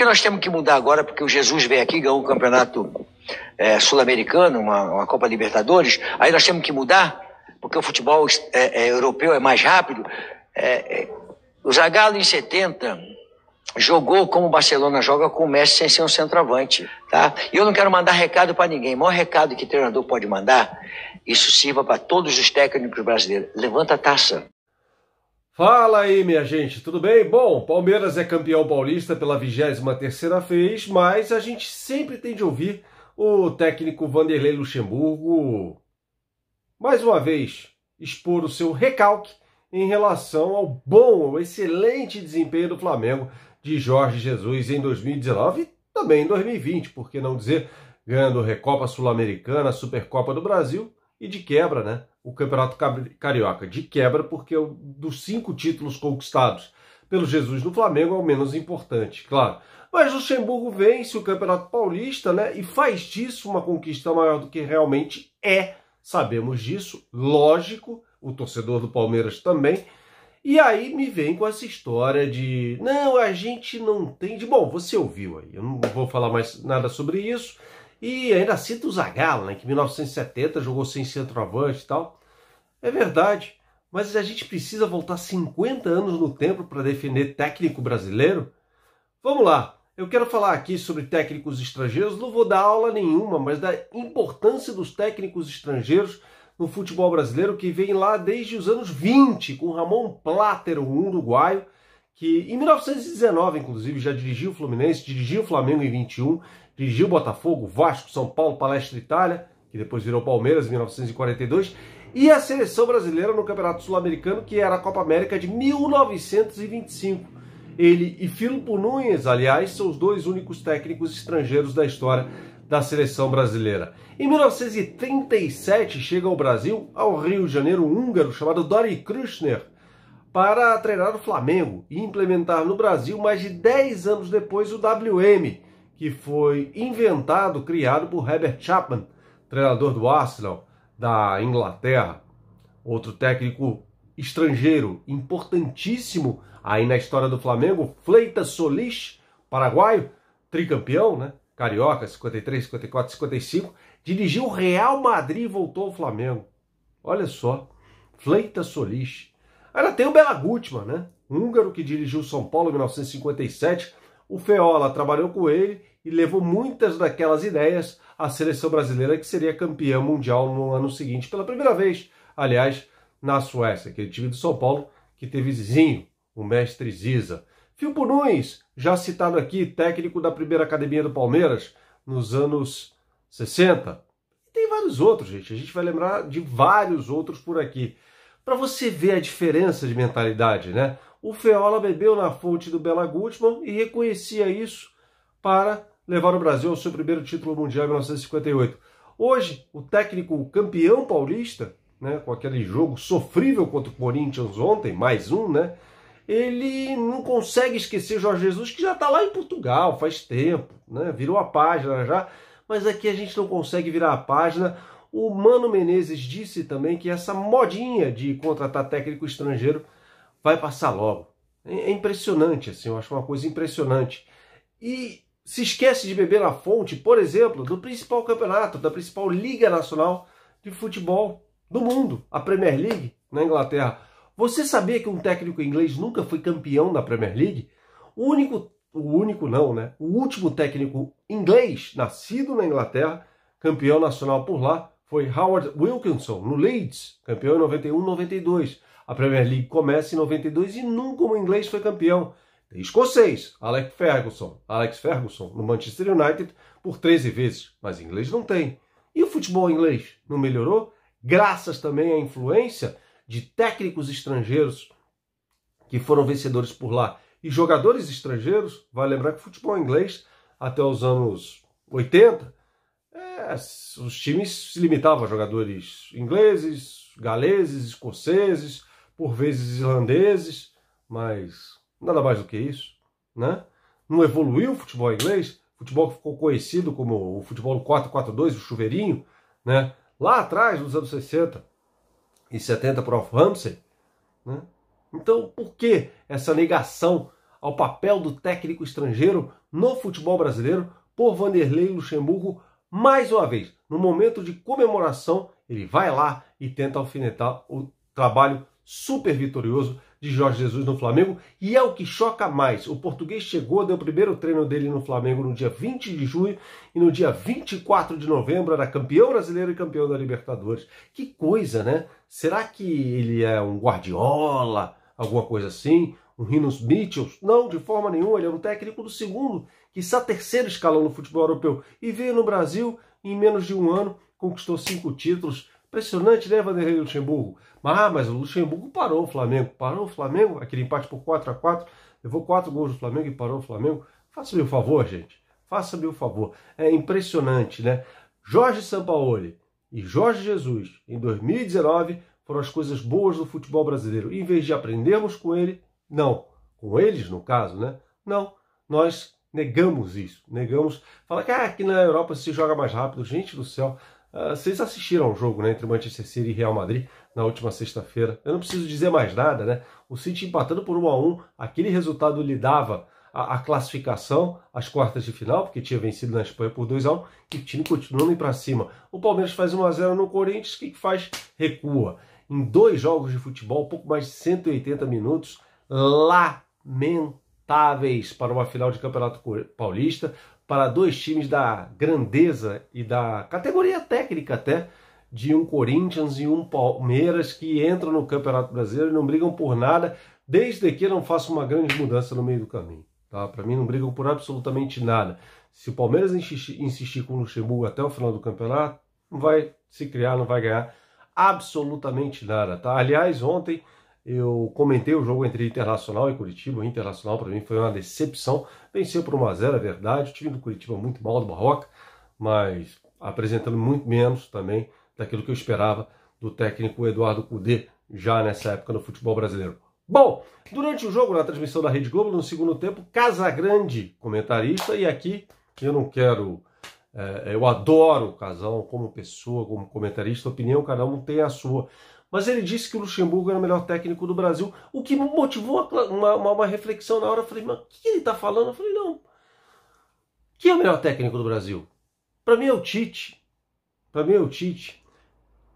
que nós temos que mudar agora, porque o Jesus veio aqui, ganhou o campeonato é, sul-americano, uma, uma, Copa Libertadores, aí nós temos que mudar, porque o futebol é, é, europeu é mais rápido. É, é, o Zagallo, em 70, jogou como o Barcelona joga com o Messi sem ser um centroavante, tá? E eu não quero mandar recado para ninguém. O maior recado que o treinador pode mandar, isso sirva para todos os técnicos brasileiros. Levanta a taça. Fala aí, minha gente, tudo bem? Bom, Palmeiras é campeão paulista pela 23 vez, mas a gente sempre tem de ouvir o técnico Vanderlei Luxemburgo mais uma vez expor o seu recalque em relação ao bom, excelente desempenho do Flamengo de Jorge Jesus em 2019 e também em 2020, por que não dizer, ganhando Recopa Sul-Americana, Supercopa do Brasil e de quebra, né, o Campeonato Carioca. De quebra, porque dos cinco títulos conquistados pelo Jesus no Flamengo é o menos importante, claro. Mas Luxemburgo vence o Campeonato Paulista, né? E faz disso uma conquista maior do que realmente é. Sabemos disso, lógico, o torcedor do Palmeiras também. E aí me vem com essa história de não, a gente não tem. De, bom, você ouviu aí, eu não vou falar mais nada sobre isso. E ainda cita o Zagallo, né, que em 1970 jogou sem centroavante e tal. É verdade, mas a gente precisa voltar 50 anos no tempo para defender técnico brasileiro? Vamos lá, eu quero falar aqui sobre técnicos estrangeiros, não vou dar aula nenhuma, mas da importância dos técnicos estrangeiros no futebol brasileiro que vem lá desde os anos 20, com Ramon Plater, um uruguaio, que em 1919, inclusive, já dirigiu o Fluminense, dirigiu o Flamengo em 21, dirigiu Botafogo, Vasco, São Paulo, Palestra Itália, que depois virou Palmeiras em 1942, e a seleção brasileira no Campeonato Sul-Americano, que era a Copa América de 1925. Ele e Filipe Nunes, aliás, são os dois únicos técnicos estrangeiros da história da seleção brasileira. Em 1937 chega ao Brasil, ao Rio de Janeiro, um húngaro chamado Dori Krishner, para treinar o Flamengo e implementar no Brasil, mais de 10 anos depois, o WM, que foi inventado, criado por Herbert Chapman, treinador do Arsenal da Inglaterra, outro técnico estrangeiro importantíssimo aí na história do Flamengo, Fleita Solis, paraguaio, tricampeão, né? Carioca, 53, 54, 55, dirigiu o Real Madrid e voltou ao Flamengo. Olha só, Fleita Solis. Ainda tem o Bela Gutmann, né? húngaro que dirigiu São Paulo em 1957. O Feola trabalhou com ele e levou muitas daquelas ideias à seleção brasileira que seria campeã mundial no ano seguinte, pela primeira vez, aliás, na Suécia, aquele time do São Paulo que teve vizinho, o mestre Ziza. Filpo Nunes, já citado aqui, técnico da primeira academia do Palmeiras nos anos 60. E tem vários outros, gente. A gente vai lembrar de vários outros por aqui. Para você ver a diferença de mentalidade, né? O Feola bebeu na fonte do Bela Gutmann e reconhecia isso para levar o Brasil ao seu primeiro título mundial em 1958. Hoje, o técnico campeão paulista, né, com aquele jogo sofrível contra o Corinthians ontem, mais um, né? Ele não consegue esquecer Jorge Jesus, que já está lá em Portugal faz tempo, né? Virou a página já, mas aqui a gente não consegue virar a página. O Mano Menezes disse também que essa modinha de contratar técnico estrangeiro vai passar logo. É, é impressionante, assim, eu acho uma coisa impressionante. E se esquece de beber na fonte, por exemplo, do principal campeonato, da principal liga nacional de futebol do mundo, a Premier League na Inglaterra. Você sabia que um técnico inglês nunca foi campeão da Premier League? O único, o único não, né? O último técnico inglês nascido na Inglaterra, campeão nacional por lá, foi Howard Wilkinson no Leeds, campeão em 91, 92. A Premier League começa em 92 e nunca um inglês foi campeão. Tem escocês, Alex Ferguson, Alex Ferguson no Manchester United por 13 vezes, mas inglês não tem. E o futebol inglês não melhorou? Graças também à influência de técnicos estrangeiros que foram vencedores por lá e jogadores estrangeiros. Vai lembrar que o futebol inglês, até os anos 80, é, os times se limitavam a jogadores ingleses, galeses, escoceses, por vezes irlandeses, mas Nada mais do que isso, né? Não evoluiu o futebol inglês, o futebol ficou conhecido como o futebol 4-4-2, o chuveirinho, né? Lá atrás, nos anos 60 e 70 para Alf Ramsey, né? Então, por que essa negação ao papel do técnico estrangeiro no futebol brasileiro por Vanderlei Luxemburgo mais uma vez? No momento de comemoração, ele vai lá e tenta alfinetar o trabalho super vitorioso de Jorge Jesus no Flamengo. E é o que choca mais: o português chegou, deu o primeiro treino dele no Flamengo no dia 20 de junho e no dia 24 de novembro era campeão brasileiro e campeão da Libertadores. Que coisa, né? Será que ele é um Guardiola, alguma coisa assim? Um Rinos Mitchell? Não, de forma nenhuma, ele é um técnico do segundo, que quiçá terceiro escalão no futebol europeu. E veio no Brasil em menos de um ano, conquistou cinco títulos Impressionante, né, Vanderlei Luxemburgo? Ah, mas o Luxemburgo parou o Flamengo. Parou o Flamengo, aquele empate por 4 a 4 levou quatro gols do Flamengo e parou o Flamengo. Faça-me o um favor, gente. Faça-me o um favor. É impressionante, né? Jorge Sampaoli e Jorge Jesus, em 2019, foram as coisas boas do futebol brasileiro. Em vez de aprendermos com ele, não. Com eles, no caso, né? Não. Nós negamos isso. Negamos. Fala que ah, aqui na Europa se joga mais rápido. Gente do céu. Uh, vocês assistiram ao jogo né, entre Manchester City e Real Madrid na última sexta-feira. Eu não preciso dizer mais nada, né? O City empatando por 1 a 1 aquele resultado lhe dava a, a classificação às quartas de final, porque tinha vencido na Espanha por 2 a 1 que o time continuando para cima. O Palmeiras faz 1 a 0 no Corinthians, o que, faz? Recua. Em dois jogos de futebol, pouco mais de 180 minutos, lamentáveis para uma final de Campeonato Paulista, para dois times da grandeza e da categoria técnica até de um Corinthians e um Palmeiras que entram no Campeonato Brasileiro e não brigam por nada, desde que não faça uma grande mudança no meio do caminho. Tá? Para mim, não brigam por absolutamente nada. Se o Palmeiras insistir, insistir com o Luxemburgo até o final do campeonato, não vai se criar, não vai ganhar absolutamente nada. Tá? Aliás, ontem eu comentei o jogo entre Internacional e Curitiba. O Internacional, para mim, foi uma decepção. Venceu por 1x0, é verdade. O time do Curitiba é muito mal do Barroca, mas apresentando muito menos também daquilo que eu esperava do técnico Eduardo Cudê já nessa época no futebol brasileiro. Bom, durante o jogo, na transmissão da Rede Globo, no segundo tempo, Casagrande, comentarista, e aqui eu não quero. É, eu adoro o Casal como pessoa, como comentarista, opinião, cada um tem a sua. Mas ele disse que o Luxemburgo era o melhor técnico do Brasil, o que motivou uma, uma, uma reflexão na hora. Eu falei, mas o que ele está falando? Eu falei, não. Quem é o melhor técnico do Brasil? Para mim é o Tite. Para mim é o Tite.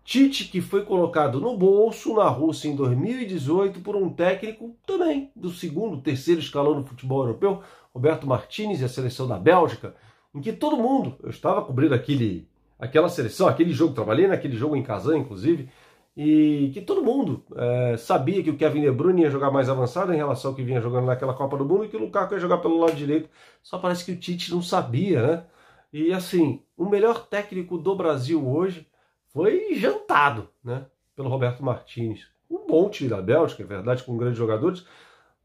Tite que foi colocado no bolso na Rússia em 2018 por um técnico também do segundo, terceiro escalão do futebol europeu, Roberto Martinez e a seleção da Bélgica, em que todo mundo, eu estava cobrindo aquele, aquela seleção, aquele jogo, trabalhei naquele jogo em Kazan, inclusive, e que todo mundo é, sabia que o Kevin De Bruyne ia jogar mais avançado em relação ao que vinha jogando naquela Copa do Mundo e que o Lukaku ia jogar pelo lado direito. Só parece que o Tite não sabia, né? E assim, o melhor técnico do Brasil hoje foi jantado, né? Pelo Roberto Martins. Um bom time da Bélgica, é verdade, com grandes jogadores,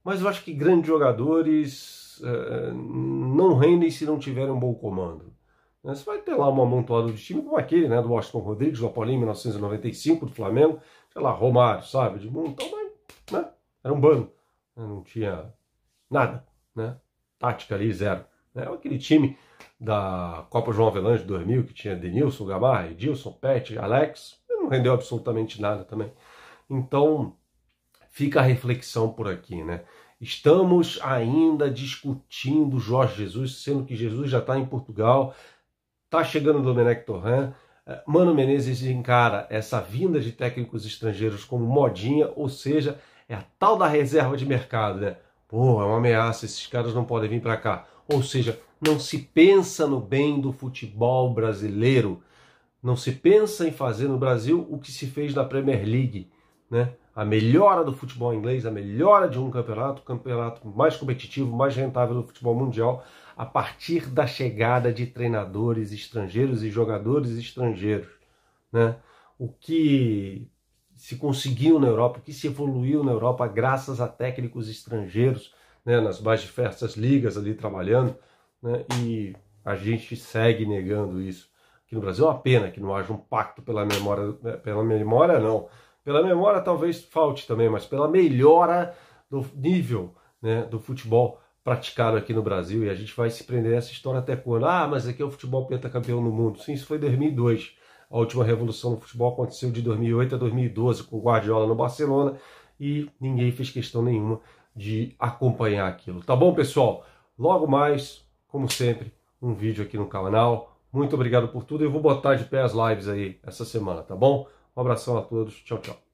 mas eu acho que grandes jogadores é, não rendem se não tiverem um bom comando. Você vai ter lá uma amontoado de time como aquele, né? Do Washington Rodrigues, do Paulinho 1995, do Flamengo, sei lá, Romário, sabe? De montão, mas, né? Era um bando. Né, não tinha nada, né? Tática ali, zero. Né? É aquele time da Copa João Avelange de 2000, que tinha Denilson, Gamarra, Edilson, Pet, Alex, não rendeu absolutamente nada também. Então, fica a reflexão por aqui, né? Estamos ainda discutindo Jorge Jesus, sendo que Jesus já está em Portugal, Tá chegando o Domenech Torran. É, Mano Menezes encara essa vinda de técnicos estrangeiros como modinha, ou seja, é a tal da reserva de mercado, né? Pô, é uma ameaça, esses caras não podem vir para cá. Ou seja, não se pensa no bem do futebol brasileiro. Não se pensa em fazer no Brasil o que se fez na Premier League, né? A melhora do futebol inglês, a melhora de um campeonato, o campeonato mais competitivo, mais rentável do futebol mundial, a partir da chegada de treinadores estrangeiros e jogadores estrangeiros. Né? O que se conseguiu na Europa, o que se evoluiu na Europa graças a técnicos estrangeiros né, nas mais diversas ligas ali trabalhando, né, e a gente segue negando isso. Aqui no Brasil é uma pena que não haja um pacto pela memória, né? pela memória não, pela memória talvez falte também, mas pela melhora do nível né, do futebol praticado aqui no Brasil e a gente vai se prender nessa história até quando? Ah, mas aqui é o futebol pentacampeão no mundo. Sim, isso foi 2002. A última revolução no futebol aconteceu de 2008 a 2012 com o Guardiola no Barcelona e ninguém fez questão nenhuma de acompanhar aquilo. Tá bom, pessoal? Logo mais, como sempre, um vídeo aqui no canal. Muito obrigado por tudo. Eu vou botar de pé as lives aí essa semana, tá bom? Um abração a todos. Tchau, tchau.